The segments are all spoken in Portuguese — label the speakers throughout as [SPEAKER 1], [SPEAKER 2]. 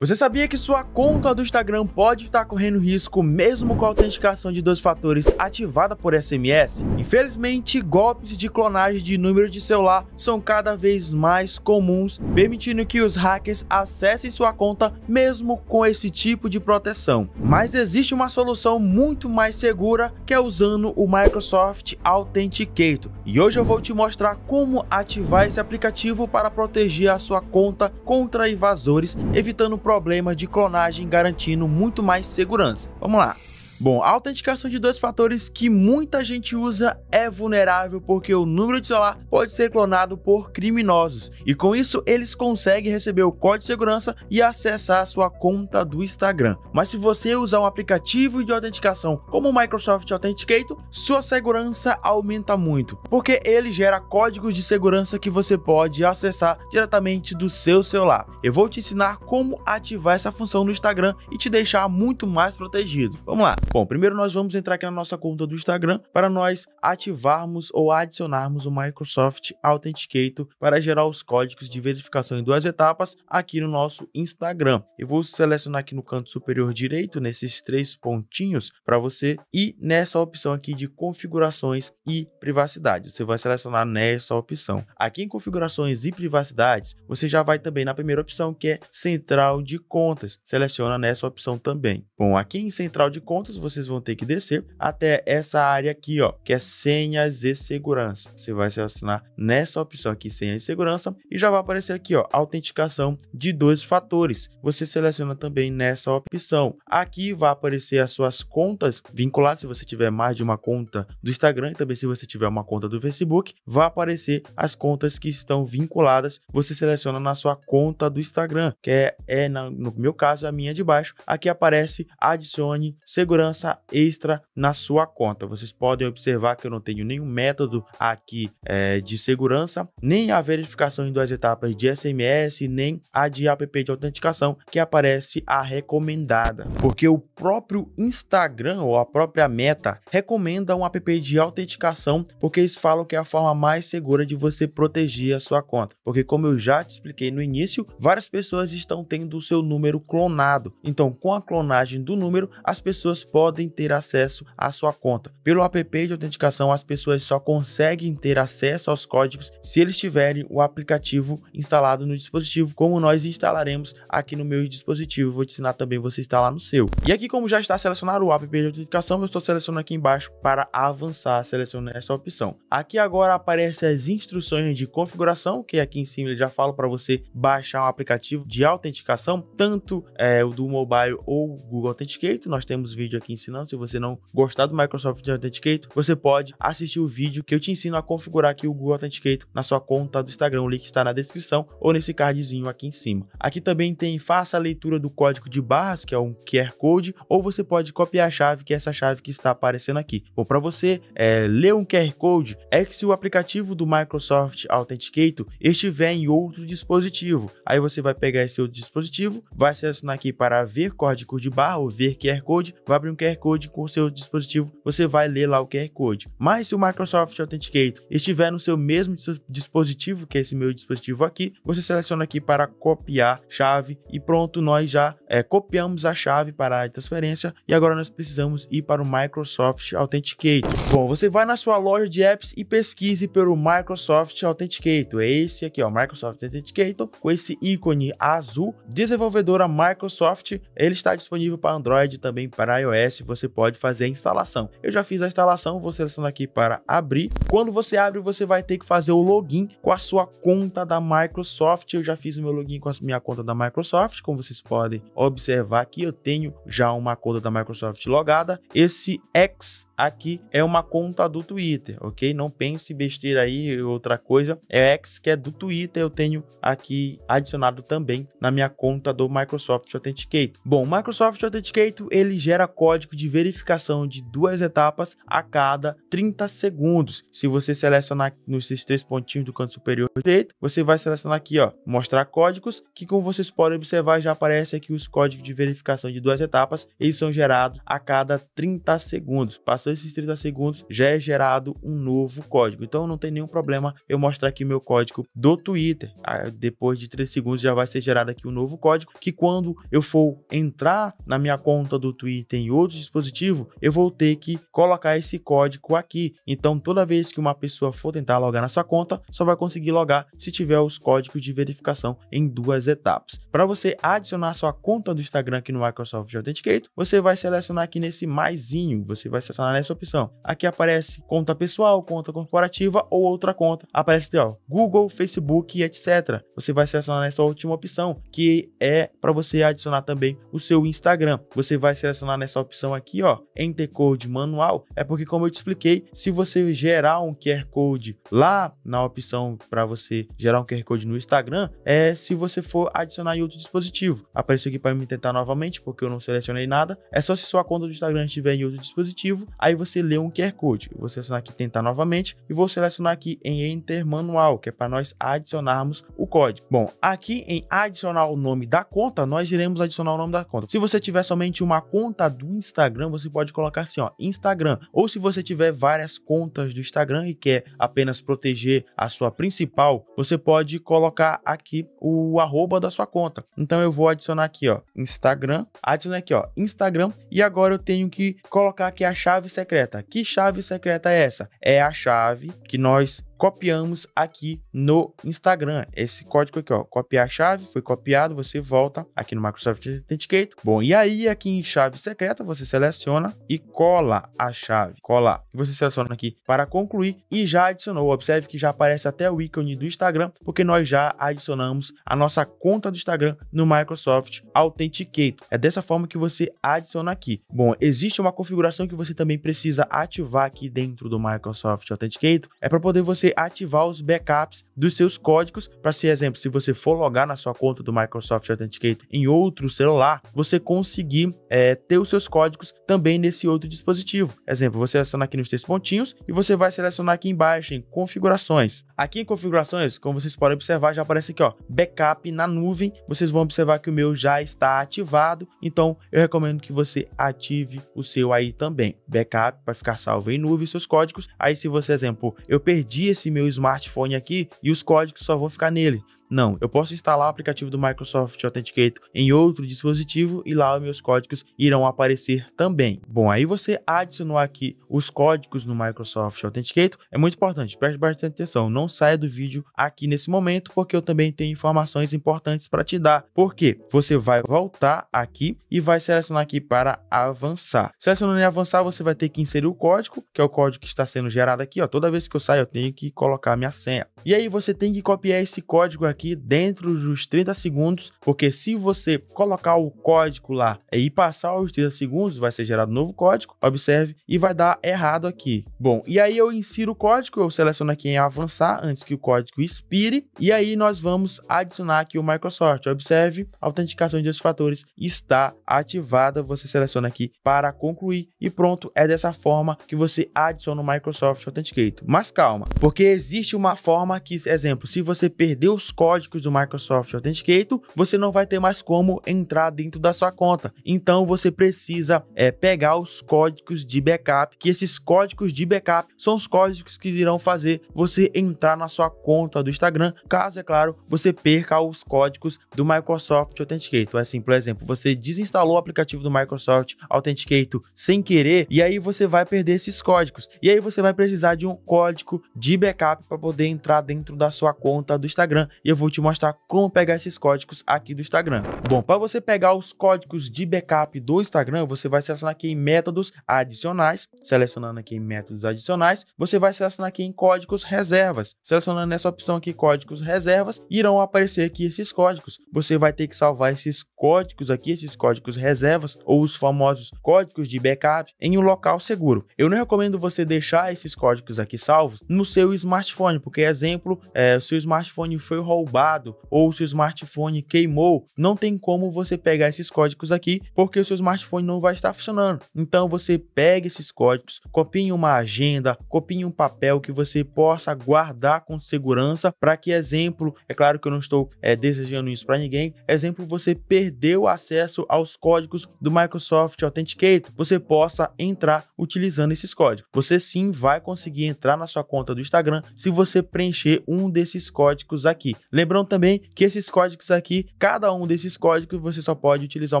[SPEAKER 1] Você sabia que sua conta do Instagram pode estar correndo risco mesmo com a autenticação de dois fatores ativada por SMS? Infelizmente, golpes de clonagem de número de celular são cada vez mais comuns, permitindo que os hackers acessem sua conta mesmo com esse tipo de proteção. Mas existe uma solução muito mais segura que é usando o Microsoft Authenticator. E hoje eu vou te mostrar como ativar esse aplicativo para proteger a sua conta contra invasores, evitando problema de clonagem, garantindo muito mais segurança. Vamos lá. Bom, a autenticação de dois fatores que muita gente usa é vulnerável porque o número de celular pode ser clonado por criminosos e com isso eles conseguem receber o código de segurança e acessar a sua conta do Instagram. Mas se você usar um aplicativo de autenticação como o Microsoft Authenticator, sua segurança aumenta muito porque ele gera códigos de segurança que você pode acessar diretamente do seu celular. Eu vou te ensinar como ativar essa função no Instagram e te deixar muito mais protegido. Vamos lá! Bom, primeiro nós vamos entrar aqui na nossa conta do Instagram para nós ativarmos ou adicionarmos o Microsoft Authenticator para gerar os códigos de verificação em duas etapas aqui no nosso Instagram. Eu vou selecionar aqui no canto superior direito, nesses três pontinhos para você e nessa opção aqui de configurações e privacidade. Você vai selecionar nessa opção. Aqui em configurações e privacidades, você já vai também na primeira opção que é central de contas. Seleciona nessa opção também. Bom, aqui em central de contas, vocês vão ter que descer até essa área aqui, ó, que é senhas e segurança. Você vai selecionar nessa opção aqui, senhas e segurança, e já vai aparecer aqui, ó, autenticação de dois fatores. Você seleciona também nessa opção. Aqui vai aparecer as suas contas vinculadas, se você tiver mais de uma conta do Instagram e também se você tiver uma conta do Facebook, vai aparecer as contas que estão vinculadas. Você seleciona na sua conta do Instagram, que é, é na, no meu caso, a minha de baixo. Aqui aparece adicione segurança cobrança extra na sua conta. Vocês podem observar que eu não tenho nenhum método aqui é, de segurança, nem a verificação em duas etapas de SMS, nem a de app de autenticação, que aparece a recomendada. Porque o próprio Instagram ou a própria Meta recomenda um app de autenticação, porque eles falam que é a forma mais segura de você proteger a sua conta. Porque como eu já te expliquei no início, várias pessoas estão tendo o seu número clonado. Então, com a clonagem do número, as pessoas podem podem ter acesso à sua conta. Pelo app de autenticação, as pessoas só conseguem ter acesso aos códigos se eles tiverem o aplicativo instalado no dispositivo, como nós instalaremos aqui no meu dispositivo. Vou te ensinar também você instalar no seu. E aqui, como já está selecionado o app de autenticação, eu estou selecionando aqui embaixo para avançar, selecionando essa opção. Aqui agora aparecem as instruções de configuração, que aqui em cima eu já falo para você baixar um aplicativo de autenticação, tanto é, o do mobile ou Google Authenticator. Nós temos vídeo aqui aqui ensinando. Se você não gostar do Microsoft Authenticator, você pode assistir o vídeo que eu te ensino a configurar aqui o Google Authenticator na sua conta do Instagram. O link está na descrição ou nesse cardzinho aqui em cima. Aqui também tem faça a leitura do código de barras, que é um QR Code, ou você pode copiar a chave, que é essa chave que está aparecendo aqui. Bom, para você é, ler um QR Code, é que se o aplicativo do Microsoft Authenticator estiver em outro dispositivo, aí você vai pegar esse outro dispositivo, vai selecionar aqui para ver código de barra ou ver QR Code, vai abrir um QR Code com o seu dispositivo, você vai ler lá o QR Code. Mas se o Microsoft Authenticator estiver no seu mesmo dispositivo, que é esse meu dispositivo aqui, você seleciona aqui para copiar chave e pronto, nós já é, copiamos a chave para a transferência e agora nós precisamos ir para o Microsoft Authenticator. Bom, você vai na sua loja de apps e pesquise pelo Microsoft Authenticator. É esse aqui, ó, Microsoft Authenticator, com esse ícone azul. Desenvolvedora Microsoft, ele está disponível para Android e também para iOS WordPress, você pode fazer a instalação. Eu já fiz a instalação, vou selecionar aqui para abrir. Quando você abre, você vai ter que fazer o login com a sua conta da Microsoft. Eu já fiz o meu login com a minha conta da Microsoft, como vocês podem observar aqui, eu tenho já uma conta da Microsoft logada. Esse X aqui é uma conta do Twitter, ok? Não pense besteira aí, outra coisa. É X que é do Twitter, eu tenho aqui adicionado também na minha conta do Microsoft Authenticator. Bom, o Microsoft Authenticator, ele gera código de verificação de duas etapas a cada 30 segundos. Se você selecionar nos três pontinhos do canto superior direito, você vai selecionar aqui, ó, mostrar códigos, que como vocês podem observar, já aparece aqui os códigos de verificação de duas etapas, eles são gerados a cada 30 segundos. Passa passou esses 30 segundos, já é gerado um novo código. Então não tem nenhum problema eu mostrar aqui meu código do Twitter. Ah, depois de 3 segundos já vai ser gerado aqui um novo código que quando eu for entrar na minha conta do Twitter em outro dispositivo, eu vou ter que colocar esse código aqui. Então toda vez que uma pessoa for tentar logar na sua conta, só vai conseguir logar se tiver os códigos de verificação em duas etapas. Para você adicionar sua conta do Instagram aqui no Microsoft Authenticator, você vai selecionar aqui nesse maisinho, você vai selecionar nessa opção. Aqui aparece conta pessoal, conta corporativa ou outra conta. Aparece ó, Google, Facebook, etc. Você vai selecionar nessa última opção, que é para você adicionar também o seu Instagram. Você vai selecionar nessa opção aqui, ó, Enter Code Manual. É porque, como eu te expliquei, se você gerar um QR Code lá na opção para você gerar um QR Code no Instagram, é se você for adicionar em outro dispositivo. Apareceu aqui para me tentar novamente, porque eu não selecionei nada. É só se sua conta do Instagram estiver em outro dispositivo, Aí você lê um QR Code, Você selecionar aqui tentar novamente e vou selecionar aqui em enter manual, que é para nós adicionarmos o código. Bom, aqui em adicionar o nome da conta, nós iremos adicionar o nome da conta. Se você tiver somente uma conta do Instagram, você pode colocar assim, ó, Instagram. Ou se você tiver várias contas do Instagram e quer apenas proteger a sua principal, você pode colocar aqui o arroba da sua conta. Então eu vou adicionar aqui, ó, Instagram, adicionar aqui, ó, Instagram e agora eu tenho que colocar aqui a chave secreta. Que chave secreta é essa? É a chave que nós copiamos aqui no Instagram. Esse código aqui, ó, copiar a chave, foi copiado, você volta aqui no Microsoft Authenticator. Bom, e aí aqui em chave secreta, você seleciona e cola a chave, cola. você seleciona aqui para concluir e já adicionou. Observe que já aparece até o ícone do Instagram, porque nós já adicionamos a nossa conta do Instagram no Microsoft Authenticator. É dessa forma que você adiciona aqui. Bom, existe uma configuração que você também precisa ativar aqui dentro do Microsoft Authenticator, é para poder você você ativar os backups dos seus códigos para, ser exemplo, se você for logar na sua conta do Microsoft Authenticator em outro celular, você conseguir é, ter os seus códigos também nesse outro dispositivo. Exemplo, você seleciona aqui nos três pontinhos e você vai selecionar aqui embaixo em configurações. Aqui em configurações, como vocês podem observar, já aparece aqui ó, backup na nuvem. Vocês vão observar que o meu já está ativado, então eu recomendo que você ative o seu aí também. Backup vai ficar salvo em nuvem seus códigos. Aí se você, exemplo, eu perdi esse esse meu smartphone aqui e os códigos só vão ficar nele. Não, eu posso instalar o aplicativo do Microsoft Authenticator em outro dispositivo e lá os meus códigos irão aparecer também. Bom, aí você adicionou aqui os códigos no Microsoft Authenticator, é muito importante, preste bastante atenção, não saia do vídeo aqui nesse momento, porque eu também tenho informações importantes para te dar. Por quê? Você vai voltar aqui e vai selecionar aqui para avançar. Selecionando em avançar, você vai ter que inserir o código, que é o código que está sendo gerado aqui, ó. Toda vez que eu saio, eu tenho que colocar minha senha. E aí você tem que copiar esse código aqui aqui dentro dos 30 segundos, porque se você colocar o código lá é, e passar os 30 segundos, vai ser gerado um novo código, observe, e vai dar errado aqui. Bom, e aí eu insiro o código, eu seleciono aqui em avançar antes que o código expire, e aí nós vamos adicionar aqui o Microsoft. Observe, a autenticação de dois fatores está ativada, você seleciona aqui para concluir e pronto, é dessa forma que você adiciona o Microsoft Authenticator. Mas calma, porque existe uma forma que, exemplo, se você perder os códigos códigos do Microsoft Authenticator, você não vai ter mais como entrar dentro da sua conta. Então você precisa é, pegar os códigos de backup, que esses códigos de backup são os códigos que irão fazer você entrar na sua conta do Instagram, caso, é claro, você perca os códigos do Microsoft Authenticator. É assim, por exemplo, você desinstalou o aplicativo do Microsoft Authenticator sem querer e aí você vai perder esses códigos. E aí você vai precisar de um código de backup para poder entrar dentro da sua conta do Instagram. E eu vou te mostrar como pegar esses códigos aqui do Instagram. Bom, para você pegar os códigos de backup do Instagram, você vai selecionar aqui em métodos adicionais, selecionando aqui em métodos adicionais, você vai selecionar aqui em códigos reservas, selecionando nessa opção aqui códigos reservas, irão aparecer aqui esses códigos. Você vai ter que salvar esses códigos aqui, esses códigos reservas ou os famosos códigos de backup em um local seguro. Eu não recomendo você deixar esses códigos aqui salvos no seu smartphone, porque exemplo, é, o seu smartphone foi roubado roubado ou o seu smartphone queimou, não tem como você pegar esses códigos aqui, porque o seu smartphone não vai estar funcionando. Então você pega esses códigos, copie uma agenda, copie um papel que você possa guardar com segurança para que, exemplo, é claro que eu não estou é, desejando isso para ninguém, exemplo, você perdeu acesso aos códigos do Microsoft Authenticator, você possa entrar utilizando esses códigos. Você sim vai conseguir entrar na sua conta do Instagram se você preencher um desses códigos aqui. Lembrando também que esses códigos aqui, cada um desses códigos você só pode utilizar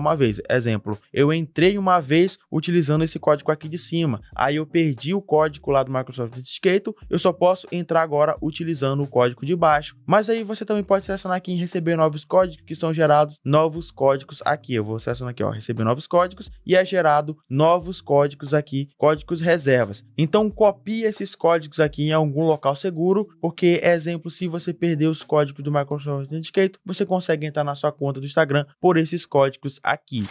[SPEAKER 1] uma vez. Exemplo, eu entrei uma vez utilizando esse código aqui de cima, aí eu perdi o código lá do Microsoft Authenticator, eu só posso entrar agora utilizando o código de baixo. Mas aí você também pode selecionar aqui em receber novos códigos, que são gerados novos códigos aqui. Eu vou selecionar aqui, ó, receber novos códigos e é gerado novos códigos aqui, códigos reservas. Então copie esses códigos aqui em algum local seguro, porque exemplo, se você perder os códigos códigos do Microsoft Authenticator, você consegue entrar na sua conta do Instagram por esses códigos aqui.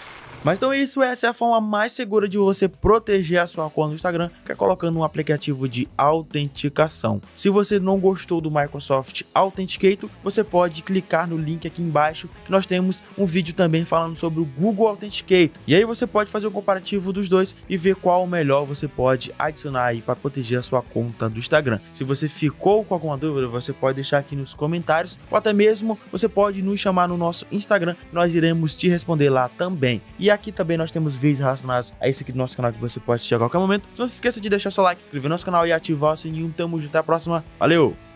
[SPEAKER 1] Mas então isso, essa é a forma mais segura de você proteger a sua conta do Instagram, que é colocando um aplicativo de autenticação. Se você não gostou do Microsoft Authenticator, você pode clicar no link aqui embaixo, que nós temos um vídeo também falando sobre o Google Authenticator. E aí você pode fazer um comparativo dos dois e ver qual o melhor você pode adicionar aí para proteger a sua conta do Instagram. Se você ficou com alguma dúvida, você pode deixar aqui nos comentários ou até mesmo você pode nos chamar no nosso Instagram, nós iremos te responder lá também. E aqui também nós temos vídeos relacionados a esse aqui do nosso canal que você pode assistir a qualquer momento. Não se esqueça de deixar seu like, inscrever no nosso canal e ativar o sininho. Tamo junto, até a próxima. Valeu!